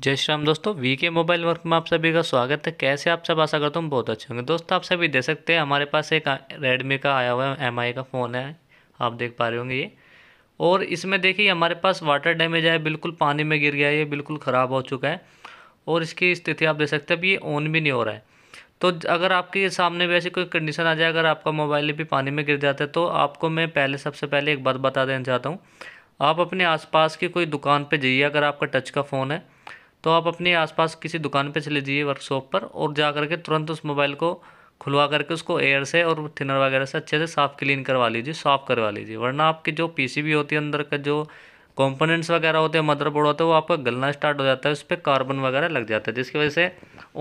जय श्राम दोस्तों वी के मोबाइल वर्क में आप सभी का स्वागत है कैसे आप सब आशा करता हूँ बहुत अच्छे होंगे दोस्तों आप सभी देख सकते हैं हमारे पास एक रेडमी का आया हुआ है एम का फ़ोन है आप देख पा रहे होंगे ये और इसमें देखिए हमारे पास वाटर डैमेज है बिल्कुल पानी में गिर गया है ये बिल्कुल ख़राब हो चुका है और इसकी स्थिति आप देख सकते हैं अब ये ऑन भी नहीं हो रहा है तो अगर आपके सामने वैसी कोई कंडीशन आ जाए अगर आपका मोबाइल भी पानी में गिर जाता है तो आपको मैं पहले सबसे पहले एक बात बता देना चाहता हूँ आप अपने आसपास की कोई दुकान पे जाइए अगर आपका टच का फ़ोन है तो आप अपने आसपास किसी दुकान पे चले जाइए वर्कशॉप पर और जा करके तुरंत उस मोबाइल को खुलवा करके उसको एयर से और थिनर वगैरह से अच्छे से साफ़ क्लीन करवा लीजिए साफ़ करवा लीजिए वरना आपकी जो पीसीबी होती है अंदर का जो कंपोनेंट्स वगैरह होते हैं मदरबोर्ड होता है वो आपका गलना स्टार्ट हो जाता है उस पर कार्बन वगैरह लग जाता है जिसकी वजह से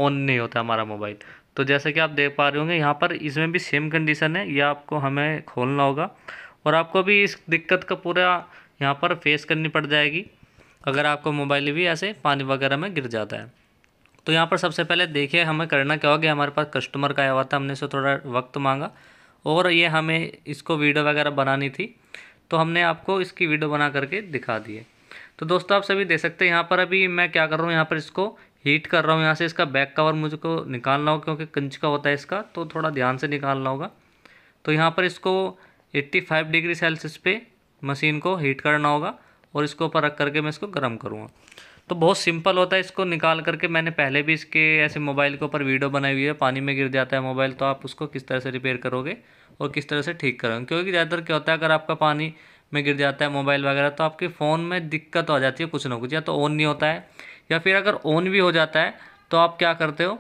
ऑन नहीं होता हमारा मोबाइल तो जैसे कि आप देख पा रहे होंगे यहाँ पर इसमें भी सेम कंडीशन है यह आपको हमें खोलना होगा और आपको भी इस दिक्कत का पूरा यहाँ पर फेस करनी पड़ जाएगी अगर आपका मोबाइल भी ऐसे पानी वगैरह में गिर जाता है तो यहाँ पर सबसे पहले देखिए हमें करना क्या हो गया हमारे पास कस्टमर का आया हुआ था हमने इसे थोड़ा वक्त मांगा और ये हमें इसको वीडियो वगैरह बनानी थी तो हमने आपको इसकी वीडियो बना करके दिखा दी है तो दोस्तों आप सभी देख सकते हैं यहाँ पर अभी मैं क्या कर रहा हूँ यहाँ पर इसको हीट कर रहा हूँ यहाँ से इसका बैक कवर मुझको निकालना होगा क्योंकि कंच का होता है इसका तो थोड़ा ध्यान से निकालना होगा तो यहाँ पर इसको 85 डिग्री सेल्सियस पे मशीन को हीट करना होगा और इसके ऊपर रख करके मैं इसको गर्म करूँगा तो बहुत सिंपल होता है इसको निकाल करके मैंने पहले भी इसके ऐसे मोबाइल के ऊपर वीडियो बनाई हुई है पानी में गिर जाता है मोबाइल तो आप उसको किस तरह से रिपेयर करोगे और किस तरह से ठीक करोगे क्योंकि ज़्यादातर क्या होता है अगर आपका पानी में गिर जाता है मोबाइल वगैरह तो आपके फ़ोन में दिक्कत हो जाती है कुछ ना कुछ या तो ऑन नहीं होता है या फिर अगर ऑन भी हो जाता है तो आप क्या करते हो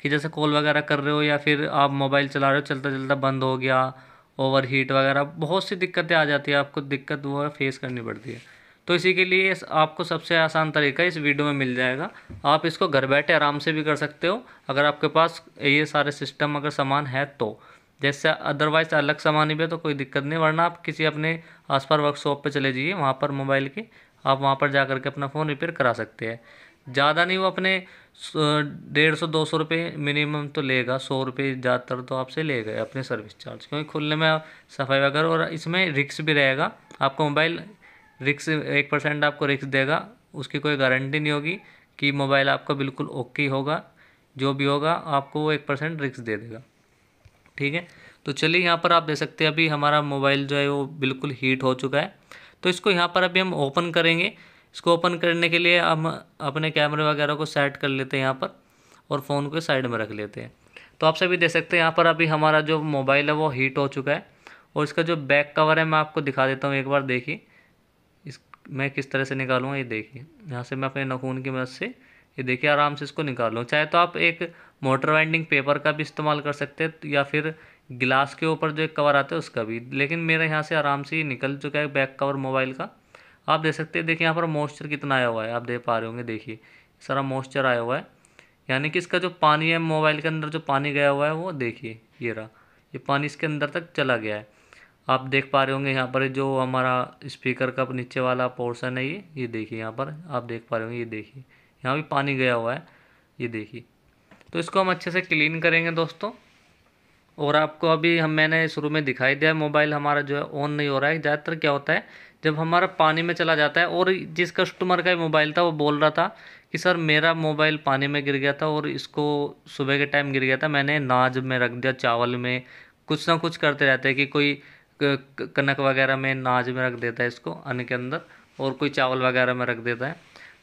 कि जैसे कॉल वगैरह कर रहे हो या फिर आप मोबाइल चला रहे हो चलता चलता बंद हो गया ओवर हीट वगैरह बहुत सी दिक्कतें आ जाती है आपको दिक्कत वो है फेस करनी पड़ती है तो इसी के लिए आपको सबसे आसान तरीका इस वीडियो में मिल जाएगा आप इसको घर बैठे आराम से भी कर सकते हो अगर आपके पास ये सारे सिस्टम अगर सामान है तो जैसे अदरवाइज अलग सामान ही पे तो कोई दिक्कत नहीं वरना आप किसी अपने आस पास वर्कशॉप पर चले जाइए वहाँ पर मोबाइल के आप वहाँ पर जा कर के अपना फ़ोन रिपेयर करा सकते हैं ज़्यादा नहीं वो अपने डेढ़ सौ दो सौ रुपये मिनिमम तो लेगा सौ रुपये ज़्यादातर तो आपसे लेगा अपने सर्विस चार्ज क्योंकि खुलने में आप सफाई वगैरह और इसमें रिक्स भी रहेगा आपका मोबाइल रिक्स एक परसेंट आपको रिक्स देगा उसकी कोई गारंटी नहीं होगी कि मोबाइल आपका बिल्कुल ओके होगा जो भी होगा आपको वो एक परसेंट रिक्स दे देगा ठीक है तो चलिए यहाँ पर आप दे सकते हैं अभी हमारा मोबाइल जो है वो बिल्कुल हीट हो चुका है तो इसको यहाँ पर अभी हम ओपन करेंगे इसको ओपन करने के लिए हम अपने कैमरे वगैरह को सेट कर लेते हैं यहाँ पर और फ़ोन को साइड में रख लेते हैं तो आप सभी देख सकते हैं यहाँ पर अभी हमारा जो मोबाइल है वो हीट हो चुका है और इसका जो बैक कवर है मैं आपको दिखा देता हूँ एक बार देखिए इस मैं किस तरह से निकालूँगा ये देखिए यहाँ से मैं अपने नखून की मदद से ये देखिए आराम से इसको निकाल लूँ चाहे तो आप एक मोटर वाइंडिंग पेपर का भी इस्तेमाल कर सकते हैं या फिर गिलास के ऊपर जो एक कवर आता है उसका भी लेकिन मेरे यहाँ से आराम से ही निकल चुका है बैक कवर मोबाइल का आप देख सकते हैं देखिए यहाँ पर मॉइस्चर कितना आया हुआ है आप देख पा रहे होंगे देखिए सारा मॉइस्चर आया हुआ है यानी कि इसका जो पानी है मोबाइल के अंदर जो पानी गया हुआ है वो देखिए ये रहा ये पानी इसके अंदर तक चला गया है आप देख पा रहे होंगे यहाँ पर जो हमारा स्पीकर का नीचे वाला पोर्सन है ये ये देखिए यहाँ पर आप देख पा रहे होंगे ये देखिए यहाँ भी पानी गया हुआ है ये देखिए तो इसको हम अच्छे से क्लीन करेंगे दोस्तों और आपको अभी हम मैंने शुरू में दिखाई दिया मोबाइल हमारा जो है ऑन नहीं हो रहा है ज़्यादातर क्या होता है जब हमारा पानी में चला जाता है और जिस कस्टमर का मोबाइल था वो बोल रहा था कि सर मेरा मोबाइल पानी में गिर गया था और इसको सुबह के टाइम गिर गया था मैंने नाज में रख दिया चावल में कुछ ना कुछ करते रहते हैं कि कोई कनक वगैरह में नाज में रख देता है इसको अन्न के अंदर और कोई चावल वगैरह में रख देता है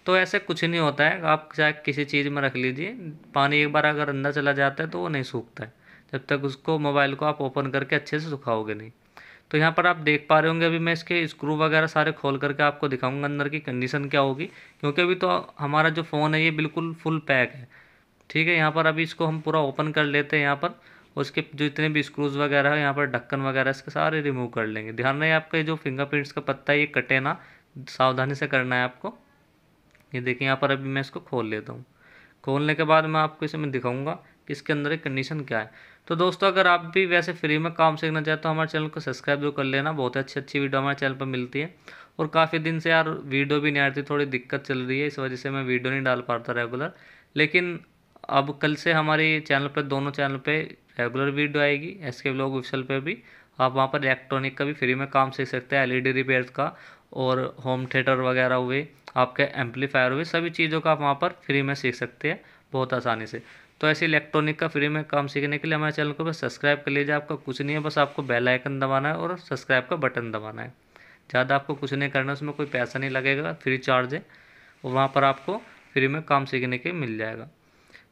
तो ऐसे कुछ नहीं होता है आप चाहे किसी चीज़ में रख लीजिए पानी एक बार अगर अंदर चला जाता है तो वो नहीं सूखता है जब तक उसको मोबाइल को आप ओपन करके अच्छे से सुखाओगे नहीं तो यहाँ पर आप देख पा रहे होंगे अभी मैं इसके स्क्रू वगैरह सारे खोल करके आपको दिखाऊंगा अंदर की कंडीशन क्या होगी क्योंकि अभी तो हमारा जो फ़ोन है ये बिल्कुल फुल पैक है ठीक है यहाँ पर अभी इसको हम पूरा ओपन कर लेते हैं यहाँ पर उसके जो इतने भी स्क्रूज़ वगैरह है यहाँ पर ढक्कन वगैरह इसके सारे रिमूव कर लेंगे ध्यान रहे आपके जो फिंगरप्रिंट्स का पत्ता है ये कटे ना सावधानी से करना है आपको ये देखिए यहाँ पर अभी मैं इसको खोल लेता हूँ खोलने के बाद मैं आपको इसे मैं दिखाऊँगा कि इसके अंदर कंडीशन क्या है तो दोस्तों अगर आप भी वैसे फ्री में काम सीखना चाहते हो हमारे चैनल को सब्सक्राइब जो कर लेना बहुत अच्छी अच्छी वीडियो हमारे चैनल पर मिलती है और काफ़ी दिन से यार वीडियो भी नहीं आती थोड़ी दिक्कत चल रही है इस वजह से मैं वीडियो नहीं डाल पाता रेगुलर लेकिन अब कल से हमारे चैनल पर दोनों चैनल पर रेगुलर वीडियो आएगी एस के ब्लॉग ऑफिशल पर भी आप वहाँ पर इलेक्ट्रॉनिक का भी फ्री में काम सीख सकते हैं एलईडी रिपेयर का और होम थिएटर वगैरह हुए आपके एम्पलीफायर हुए सभी चीज़ों का आप वहाँ पर फ्री में सीख सकते हैं बहुत आसानी से तो ऐसे इलेक्ट्रॉनिक का फ्री में काम सीखने के लिए हमारे चैनल को बस सब्सक्राइब कर लीजिए आपका कुछ नहीं है बस आपको बेल आइकन दबाना है और सब्सक्राइब का बटन दबाना है ज़्यादा आपको कुछ नहीं करना उसमें कोई पैसा नहीं लगेगा फ्री चार्ज है और वहाँ पर आपको फ्री में काम सीखने के मिल जाएगा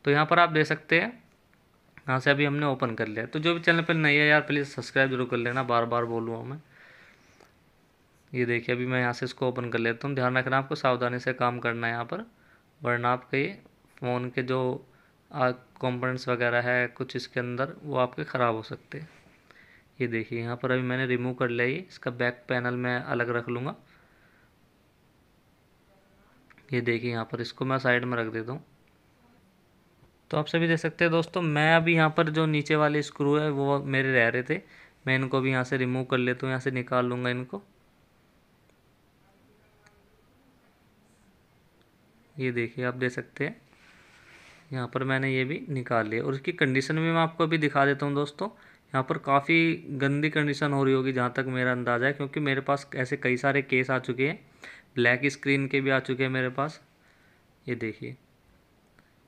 तो यहाँ पर आप दे सकते हैं यहाँ से अभी हमने ओपन कर लिया तो जो भी चैनल पर नहीं है यार प्लीज़ सब्सक्राइब जरूर कर लेना बार बार बोलूँ मैं ये देखिए अभी मैं यहाँ से इसको ओपन कर लेता हूँ ध्यान रखना आपको सावधानी से काम करना है यहाँ पर वरना आपके फ़ोन के जो कंपोनेंट्स वगैरह है कुछ इसके अंदर वो आपके ख़राब हो सकते हैं ये देखिए यहाँ पर अभी मैंने रिमूव कर लिया ये इसका बैक पैनल मैं अलग रख लूँगा ये देखिए यहाँ पर इसको मैं साइड में रख देता हूँ तो आप सभी देख सकते हैं दोस्तों मैं अभी यहाँ पर जो नीचे वाले स्क्रू है वो मेरे रह रहे थे मैं इनको भी यहाँ से रिमूव कर लेता हूँ यहाँ से निकाल लूँगा इनको ये देखिए आप देख सकते हैं यहाँ पर मैंने ये भी निकाल लिया और इसकी कंडीशन भी मैं आपको अभी दिखा देता हूँ दोस्तों यहाँ पर काफ़ी गंदी कंडीशन हो रही होगी जहाँ तक मेरा अंदाज़ा है क्योंकि मेरे पास ऐसे कई सारे केस आ चुके हैं ब्लैक स्क्रीन के भी आ चुके हैं मेरे पास ये देखिए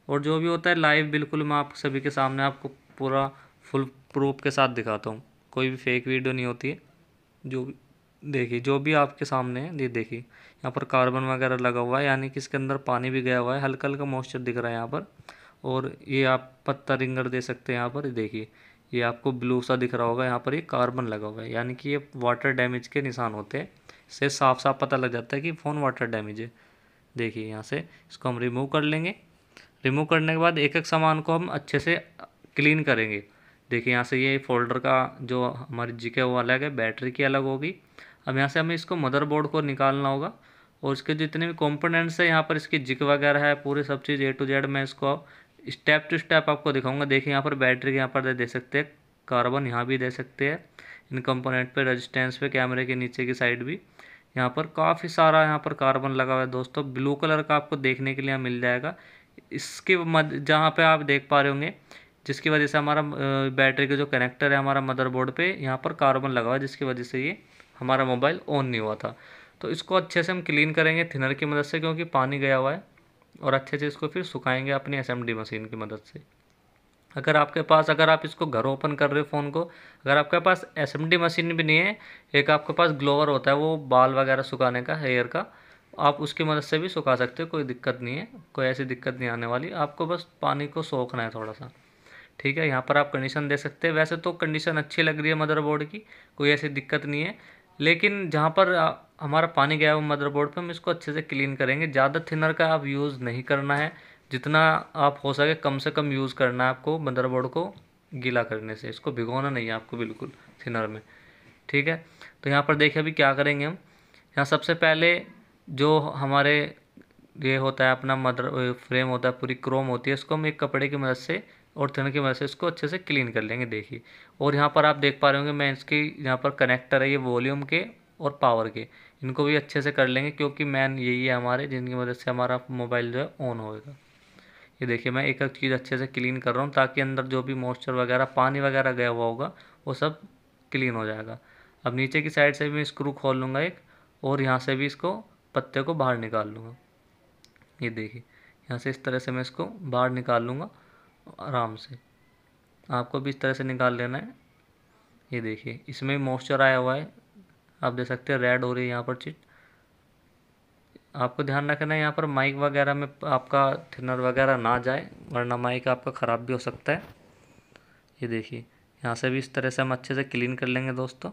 और जो भी होता है लाइव बिल्कुल मैं आप सभी के सामने आपको पूरा फुल प्रूफ के साथ दिखाता हूँ कोई भी फेक वीडियो नहीं होती है जो भी देखिए जो भी आपके सामने है ये देखिए यहाँ पर कार्बन वगैरह लगा हुआ है यानी कि इसके अंदर पानी भी गया हुआ है हल्का हल्का मॉइस्चर दिख रहा है यहाँ पर और ये आप पत्ता रिंगर दे सकते हैं यहाँ पर देखिए ये आपको ब्लू सा दिख रहा होगा यहाँ पर ये कार्बन लगा हुआ है यानी कि ये वाटर डैमेज के निशान होते हैं इससे साफ साफ पता लग जाता है कि फ़ोन वाटर डैमेज है देखिए यहाँ से इसको हम रिमूव कर लेंगे रिमूव करने के बाद एक एक सामान को हम अच्छे से क्लीन करेंगे देखिए यहाँ से ये फोल्डर का जो हमारी जी के वो अलग है बैटरी की अलग होगी अब यहाँ से हमें इसको मदरबोर्ड को निकालना होगा और इसके जितने भी कंपोनेंट्स हैं यहाँ पर इसकी जिक वगैरह है पूरी सब चीज़ ए टू जेड मैं इसको स्टेप टू स्टेप आपको दिखाऊंगा देखिए यहाँ पर बैटरी यहाँ पर दे सकते हैं कार्बन यहाँ भी दे सकते हैं इन कंपोनेंट पे रेजिस्टेंस पे कैमरे के नीचे की साइड भी यहाँ पर काफ़ी सारा यहाँ पर कार्बन लगा हुआ है दोस्तों ब्लू कलर का आपको देखने के लिए मिल जाएगा इसके मद जहाँ पर आप देख पा रहे होंगे जिसकी वजह से हमारा बैटरी का जो कनेक्टर है हमारा मदरबोर्ड पे यहाँ पर कार्बन लगा हुआ है जिसकी वजह से ये हमारा मोबाइल ऑन नहीं हुआ था तो इसको अच्छे से हम क्लीन करेंगे थिनर की मदद से क्योंकि पानी गया हुआ है और अच्छे से इसको फिर सुखाएंगे अपनी एस मशीन की मदद से अगर आपके पास अगर आप इसको घर ओपन कर रहे हो फ़ोन को अगर आपके पास एस मशीन भी नहीं है एक आपके पास ग्लोवर होता है वो बाल वगैरह सुखाने का हेयर का आप उसकी मदद से भी सुखा सकते हो कोई दिक्कत नहीं है कोई ऐसी दिक्कत नहीं आने वाली आपको बस पानी को सोखना है थोड़ा सा ठीक है यहाँ पर आप कंडीशन दे सकते हैं वैसे तो कंडीशन अच्छी लग रही है मदरबोर्ड की कोई ऐसी दिक्कत नहीं है लेकिन जहाँ पर हमारा पानी गया हुआ मदरबोर्ड पे हम इसको अच्छे से क्लीन करेंगे ज़्यादा थिनर का आप यूज़ नहीं करना है जितना आप हो सके कम से कम यूज़ करना है आपको मदरबोर्ड को गीला करने से इसको भिगोना नहीं है आपको बिल्कुल थिनर में ठीक है तो यहाँ पर देखिए अभी क्या करेंगे हम यहाँ सबसे पहले जो हमारे ये होता है अपना मदर फ्रेम होता है पूरी क्रोम होती है इसको हम एक कपड़े की मदद से और थिनर की मदद से इसको अच्छे से क्लीन कर लेंगे देखिए और यहाँ पर आप देख पा रहे होंगे मैं इसकी यहाँ पर कनेक्टर है ये वॉल्यूम के और पावर के इनको भी अच्छे से कर लेंगे क्योंकि मैन यही है हमारे जिनकी मदद से हमारा मोबाइल जो है ऑन होएगा ये देखिए मैं एक एक चीज़ अच्छे से क्लीन कर रहा हूँ ताकि अंदर जो भी मॉइस्चर वगैरह पानी वगैरह गया हुआ होगा वो सब क्लीन हो जाएगा अब नीचे की साइड से भी मैं स्क्रू खोल लूँगा एक और यहाँ से भी इसको पत्ते को बाहर निकाल लूँगा ये देखिए यहाँ से इस तरह से मैं इसको बाहर निकाल लूँगा आराम से आपको भी इस तरह से निकाल लेना है ये देखिए इसमें भी मॉइस्चर आया हुआ है आप देख सकते हैं रेड हो रही है यहाँ पर चिट आपको ध्यान रखना है यहाँ पर माइक वगैरह में आपका थिनर वगैरह ना जाए वरना माइक आपका ख़राब भी हो सकता है ये देखिए यहाँ से भी इस तरह से हम अच्छे से क्लीन कर लेंगे दोस्तों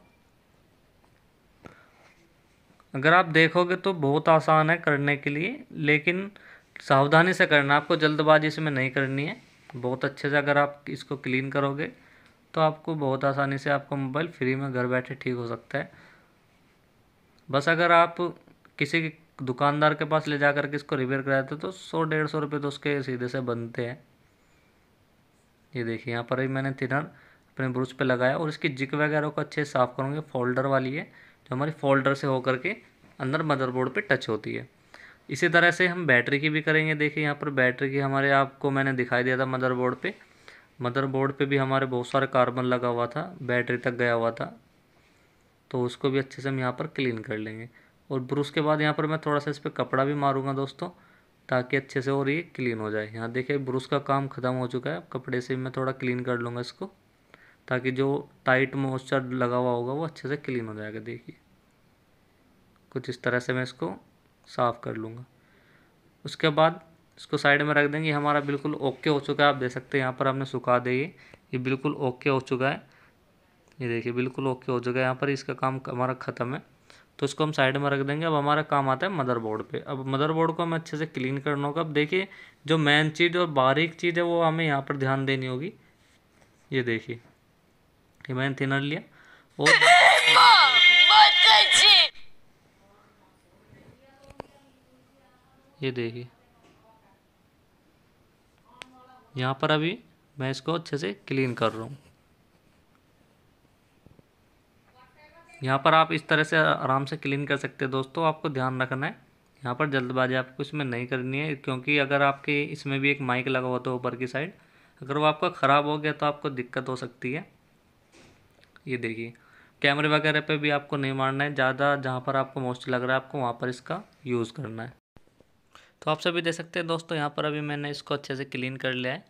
अगर आप देखोगे तो बहुत आसान है करने के लिए लेकिन सावधानी से करना आपको जल्दबाजी इसमें नहीं करनी है बहुत अच्छे से अगर आप इसको क्लीन करोगे तो आपको बहुत आसानी से आपका मोबाइल फ्री में घर बैठे ठीक हो सकता है बस अगर आप किसी दुकानदार के पास ले जा करके इसको रिपेयर कराते तो सौ डेढ़ सौ रुपये तो उसके सीधे से बनते हैं ये देखिए यहाँ पर भी मैंने थिनर अपने ब्रूच पे लगाया और इसकी जिक वगैरह को अच्छे से साफ़ करूँगी फोल्डर वाली है जो हमारी फोल्डर से होकर के अंदर मदरबोर्ड पे टच होती है इसी तरह से हम बैटरी की भी करेंगे देखिए यहाँ पर बैटरी की हमारे आपको मैंने दिखाई दिया था मदरबोर्ड पे मदरबोर्ड पे भी हमारे बहुत सारे कार्बन लगा हुआ था बैटरी तक गया हुआ था तो उसको भी अच्छे से हम यहाँ पर क्लीन कर लेंगे और ब्रश के बाद यहाँ पर मैं थोड़ा सा इस पर कपड़ा भी मारूँगा दोस्तों ताकि अच्छे से और ये क्लीन हो जाए यहाँ देखिए ब्रूस का काम ख़त्म हो चुका है कपड़े से मैं थोड़ा क्लीन कर लूँगा इसको ताकि जो टाइट मॉइस्चर लगा हुआ होगा वो अच्छे से क्लीन हो जाएगा देखिए कुछ इस तरह से मैं इसको साफ़ कर लूँगा उसके बाद इसको साइड में रख देंगे हमारा बिल्कुल ओके हो चुका है आप देख सकते हैं यहाँ पर हमने सुखा दिए ये बिल्कुल ओके हो चुका है ये देखिए बिल्कुल ओके हो चुका है यहाँ पर इसका काम हमारा ख़त्म है तो इसको हम साइड में रख देंगे अब हमारा काम आता है मदरबोर्ड पे अब मदरबोर्ड को हमें अच्छे से क्लीन करना होगा अब देखिए जो मेन चीज़ और बारीक चीज़ है वो हमें यहाँ पर ध्यान देनी होगी ये देखिए ये मैंने थिनर लिया और ये देखिए यहाँ पर अभी मैं इसको अच्छे से क्लीन कर रहा हूँ यहाँ पर आप इस तरह से आराम से क्लीन कर सकते हैं दोस्तों आपको ध्यान रखना है यहाँ पर जल्दबाजी आपको इसमें नहीं करनी है क्योंकि अगर आपके इसमें भी एक माइक लगा हुआ तो ऊपर की साइड अगर वो आपका ख़राब हो गया तो आपको दिक्कत हो सकती है ये देखिए कैमरे वगैरह पे भी आपको नहीं मारना है ज़्यादा जहाँ पर आपको मोस्ट लग रहा है आपको वहाँ पर इसका यूज़ करना है तो आप सभी देख सकते हैं दोस्तों यहाँ पर अभी मैंने इसको अच्छे से क्लीन कर लिया है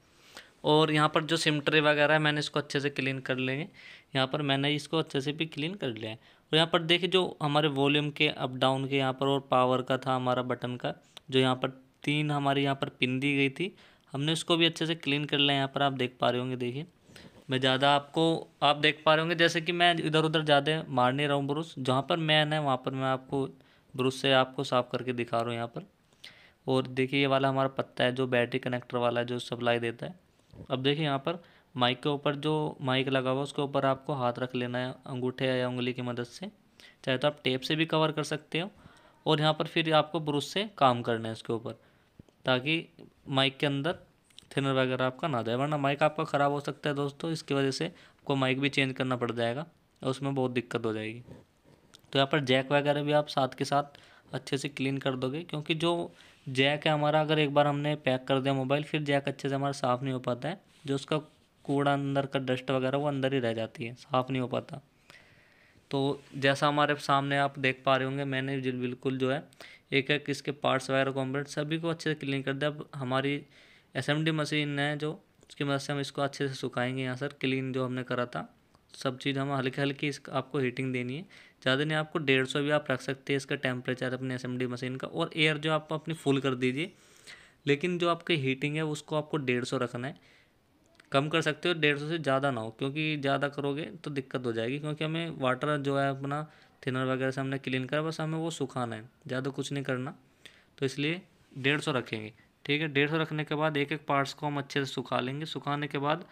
और यहाँ पर जो सिमट्रे वगैरह है मैंने इसको अच्छे से क्लीन कर लेंगे यहाँ पर मैंने इसको अच्छे से भी क्लीन कर लिया है और यहाँ पर देखिए जो हमारे वॉल्यूम के अप डाउन के यहाँ पर और पावर का था हमारा बटन का जो यहाँ पर तीन हमारे यहाँ पर पिन दी गई थी हमने उसको भी अच्छे से क्लीन कर लिया यहाँ पर आप देख पा रहे होंगे देखिए मैं ज़्यादा आपको आप देख पा रहे होंगे जैसे कि मैं इधर उधर ज़्यादा मार नहीं रहा हूँ ब्रुश जहाँ पर मैन है वहाँ पर मैं आपको ब्रुश से आपको साफ़ करके दिखा रहा हूँ यहाँ पर और देखिए ये वाला हमारा पत्ता है जो बैटरी कनेक्टर वाला है जो सप्लाई देता है अब देखिए यहाँ पर माइक के ऊपर जो माइक लगा हुआ है उसके ऊपर आपको हाथ रख लेना है अंगूठे या उंगली की मदद से चाहे तो आप टेप से भी कवर कर सकते हो और यहाँ पर फिर आपको ब्रुश से काम करना है उसके ऊपर ताकि माइक के अंदर थिनर वगैरह आपका ना जाए वरना माइक आपका ख़राब हो सकता है दोस्तों इसकी वजह से आपको माइक भी चेंज करना पड़ जाएगा और उसमें बहुत दिक्कत हो जाएगी तो यहाँ पर जैक वगैरह भी आप साथ के साथ अच्छे से क्लीन कर दोगे क्योंकि जो जैक है हमारा अगर एक बार हमने पैक कर दिया मोबाइल फिर जैक अच्छे से हमारा साफ़ नहीं हो पाता है जो उसका कूड़ा अंदर का डस्ट वगैरह वो अंदर ही रह जाती है साफ़ नहीं हो पाता तो जैसा हमारे सामने आप देख पा रहे होंगे मैंने बिल्कुल जो है एक एक इसके पार्ट्स वगैरह कॉम्पोनेंट सभी को अच्छे से क्लीन कर दिया अब हमारी एस मशीन है जो उसकी मदद से हम इसको अच्छे से सुखाएंगे यहाँ सर क्लीन जो हमने करा था सब चीज़ हम हल्की हल्की इस आपको हीटिंग देनी है ज़्यादा नहीं आपको डेढ़ सौ भी आप रख सकते हैं इसका टेम्परेचर अपने एस मशीन का और एयर जो आप अपनी फुल कर दीजिए लेकिन जो आपकी हीटिंग है उसको आपको डेढ़ सौ रखना है कम कर सकते हो डेढ़ सौ से ज़्यादा ना हो क्योंकि ज़्यादा करोगे तो दिक्कत हो जाएगी क्योंकि हमें वाटर जो है अपना थिनर वगैरह से हमने क्लीन करा बस हमें वो सुखाना है ज़्यादा कुछ नहीं करना तो इसलिए डेढ़ सौ रखेंगे ठीक है डेढ़ सौ रखने के बाद एक एक पार्ट्स को हम अच्छे से सुखा लेंगे सुखाने के बाद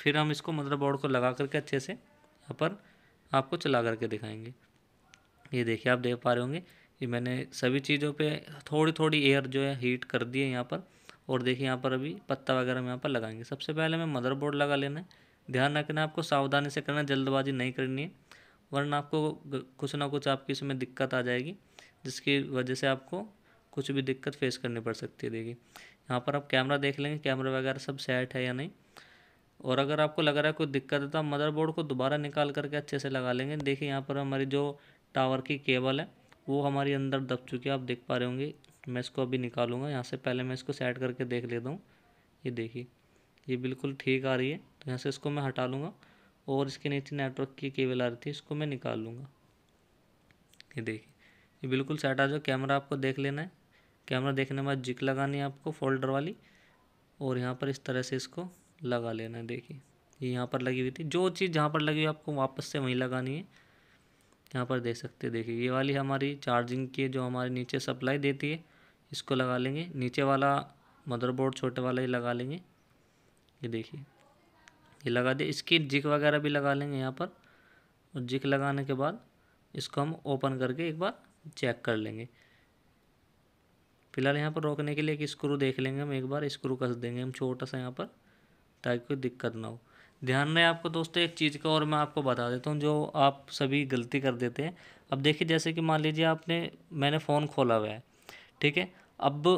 फिर हम इसको मदरबोर्ड को लगा करके अच्छे से यहाँ पर आपको चला करके दिखाएंगे ये देखिए आप देख पा रहे होंगे कि मैंने सभी चीज़ों पे थोड़ी थोड़ी एयर जो है हीट कर दी है यहाँ पर और देखिए यहाँ पर अभी पत्ता वगैरह हम यहाँ पर लगाएंगे सबसे पहले हमें मदरबोर्ड लगा लेना है ध्यान रखना आपको सावधानी से करना जल्दबाजी नहीं करनी है वरना आपको कुछ ना कुछ आपकी इसमें दिक्कत आ जाएगी जिसकी वजह से आपको कुछ भी दिक्कत फेस करनी पड़ सकती है देखिए यहाँ पर आप कैमरा देख लेंगे कैमरा वगैरह सब सेट है या नहीं और अगर आपको लग रहा है कोई दिक्कत है तो आप मदरबोर्ड को दोबारा निकाल करके अच्छे से लगा लेंगे देखिए यहाँ पर हमारी जो टावर की केबल है वो हमारी अंदर दब चुकी है आप देख पा रहे होंगे मैं इसको अभी निकालूंगा यहाँ से पहले मैं इसको सेट करके देख लेता हूँ ये देखिए ये बिल्कुल ठीक आ रही है तो यहाँ से इसको मैं हटा लूँगा और इसके नीचे नेटवर्क की केबल आ रही थी इसको मैं निकाल लूँगा ये देखिए ये बिल्कुल सेट आ जाओ कैमरा आपको देख लेना है कैमरा देखने के बाद जिक लगानी है आपको फोल्डर वाली और यहाँ पर इस तरह से इसको लगा लेना है देखिए ये यहाँ पर लगी हुई थी जो चीज़ जहाँ पर लगी हुई आपको वापस से वहीं लगानी है यहाँ पर देख सकते देखिए ये वाली हमारी चार्जिंग की जो हमारे नीचे सप्लाई देती है इसको लगा लेंगे नीचे वाला मदरबोर्ड छोटे वाला ही लगा लेंगे ये देखिए ये लगा दिए इसकी जिक वगैरह भी लगा लेंगे यहाँ पर और जिक लगाने के बाद इसको हम ओपन करके एक बार चेक कर लेंगे फिलहाल यहाँ पर रोकने के लिए एक स्क्रू देख लेंगे हम एक बार स्क्रू कस देंगे हम छोटा सा यहाँ पर ताकि कोई दिक्कत ना हो ध्यान रहे आपको दोस्तों एक चीज़ का और मैं आपको बता देता हूँ जो आप सभी गलती कर देते हैं अब देखिए जैसे कि मान लीजिए आपने मैंने फ़ोन खोला हुआ है ठीक है अब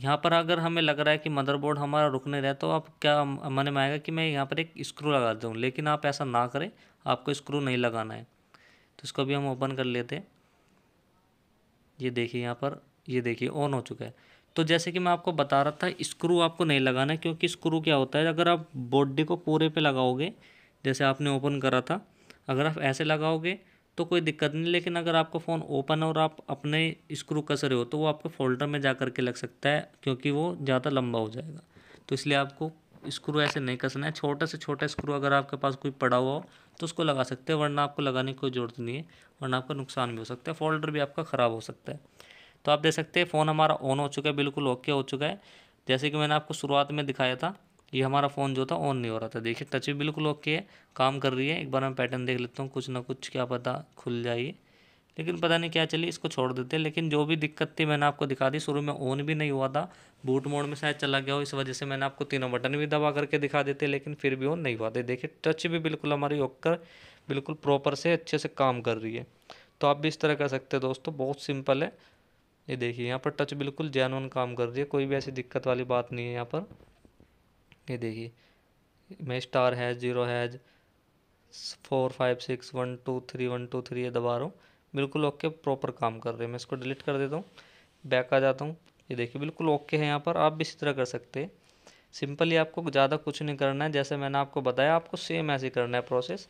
यहाँ पर अगर हमें लग रहा है कि मदरबोर्ड हमारा रुक नहीं रहा तो आप क्या मन में आएगा कि मैं यहाँ पर एक स्क्रू लगा दूँ लेकिन आप ऐसा ना करें आपको स्क्रू नहीं लगाना है तो इसको भी हम ओपन कर लेते हैं ये देखिए यहाँ पर ये देखिए ऑन हो चुका है तो जैसे कि मैं आपको बता रहा था स्क्रू आपको नहीं लगाना क्योंकि स्क्रू क्या होता है अगर आप बॉडी को पूरे पे लगाओगे जैसे आपने ओपन करा था अगर आप ऐसे लगाओगे तो कोई दिक्कत नहीं लेकिन अगर आपका फ़ोन ओपन है और आप अपने स्क्रू कस रहे हो तो वो आपके फोल्डर में जा कर के लग सकता है क्योंकि वो ज़्यादा लंबा हो जाएगा तो इसलिए आपको स्क्रू ऐसे नहीं कसना है छोटा से छोटा स्क्रू अगर आपके पास कोई पड़ा हुआ हो तो उसको लगा सकते हैं वरना आपको लगाने की कोई ज़रूरत नहीं है वरना आपका नुकसान भी हो सकता है फोल्डर भी आपका ख़राब हो सकता है तो आप देख सकते हैं फ़ोन हमारा ऑन हो चुका है बिल्कुल ओके हो चुका है जैसे कि मैंने आपको शुरुआत में दिखाया था ये हमारा फ़ोन जो था ऑन नहीं हो रहा था देखिए टच भी बिल्कुल ओके है काम कर रही है एक बार मैं पैटर्न देख लेता हूँ कुछ ना कुछ क्या पता खुल जाइए लेकिन पता नहीं क्या चली इसको छोड़ देते हैं लेकिन जो भी दिक्कत थी मैंने आपको दिखा दी शुरू में ऑन भी नहीं हुआ था बूट मोड में शायद चला गया हो इस वजह से मैंने आपको तीनों बटन भी दबा करके दिखा देते लेकिन फिर भी ऑन नहीं हुआ थे देखिए टच भी बिल्कुल हमारी ओक्कर बिल्कुल प्रॉपर से अच्छे से काम कर रही है तो आप भी इस तरह कर सकते हैं दोस्तों बहुत सिंपल है ये देखिए यहाँ पर टच बिल्कुल जैनवन काम कर रही है कोई भी ऐसी दिक्कत वाली बात नहीं है यहाँ पर ये देखिए मैं star hash zero hash four five six one two three one two three ये दबा रहा हूँ बिल्कुल ओके प्रॉपर काम कर रहे हैं मैं इसको डिलीट कर देता हूँ बैक आ जाता हूँ ये देखिए बिल्कुल ओके है यहाँ पर आप भी इसी तरह कर सकते हैं सिंपली आपको ज़्यादा कुछ नहीं करना है जैसे मैंने आपको बताया आपको सेम ऐसे करना है प्रोसेस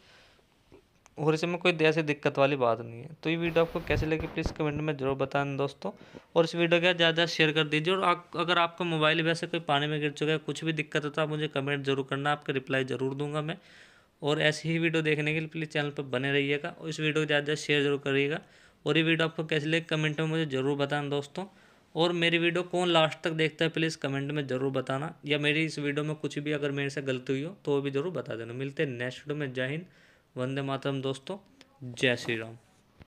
और इसमें कोई ऐसी दिक्कत वाली बात नहीं है तो ये वीडियो आपको कैसे लगे प्लीज़ कमेंट में ज़रूर बताएं दोस्तों और इस वीडियो का ज़्यादा शेयर कर दीजिए और आप अगर आपका मोबाइल वैसे कोई पानी में गिर चुका है कुछ भी दिक्कत होता तो है आप मुझे कमेंट जरूर करना आपके रिप्लाई ज़रूर दूंगा मैं और ऐसी ही वीडियो देखने के लिए प्लीज़ चैनल पर बने रहिएगा और इस वीडियो को ज़्यादा शेयर जरूर करिएगा और ये वीडियो आपको कैसे लगे कमेंट में मुझे ज़रूर बताना दोस्तों और मेरी वीडियो कौन लास्ट तक देखता है प्लीज़ कमेंट में ज़रूर बताना या मेरी इस वीडियो में कुछ भी अगर मेरे से गलती हुई हो तो वो भी ज़रूर बता देना मिलते हैं नेक्स्ट वीडियो में जय हिंद वंदे मातरम दोस्तों जय श्री राम